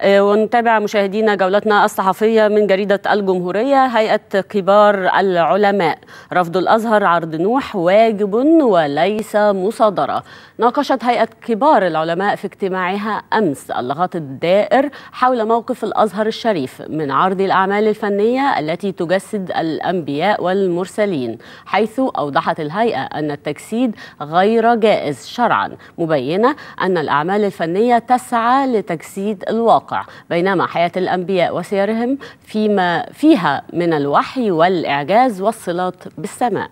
آه، ونتابع مشاهدينا جولتنا الصحفية من جريدة الجمهورية هيئة كبار العلماء رفض الأزهر عرض نوح واجب وليس مصادرة ناقشت هيئة كبار العلماء في اجتماعها أمس اللغط الدائر حول موقف الأزهر الشريف من عرض الأعمال الفنية التي تجسد الأنبياء والمرسلين حيث أوضحت الهيئة أن التجسيد غير جائز شرعا مبينة أن الأعمال الفنية تسعى لتجسيد الواقع الواقع بينما حياة الأنبياء وسيرهم فيما فيها من الوحي والإعجاز والصلات بالسماء